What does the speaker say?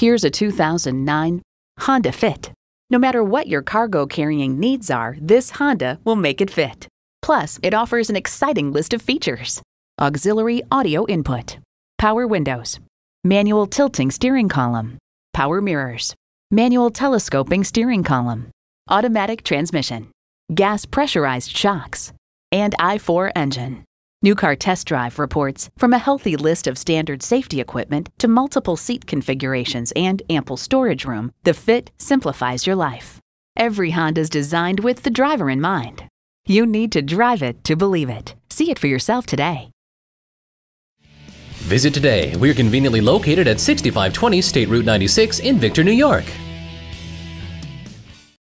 Here's a 2009 Honda Fit. No matter what your cargo carrying needs are, this Honda will make it fit. Plus, it offers an exciting list of features. Auxiliary audio input, power windows, manual tilting steering column, power mirrors, manual telescoping steering column, automatic transmission, gas pressurized shocks, and i4 engine. New Car Test Drive reports from a healthy list of standard safety equipment to multiple seat configurations and ample storage room, the Fit simplifies your life. Every Honda is designed with the driver in mind. You need to drive it to believe it. See it for yourself today. Visit today. We're conveniently located at 6520 State Route 96 in Victor, New York.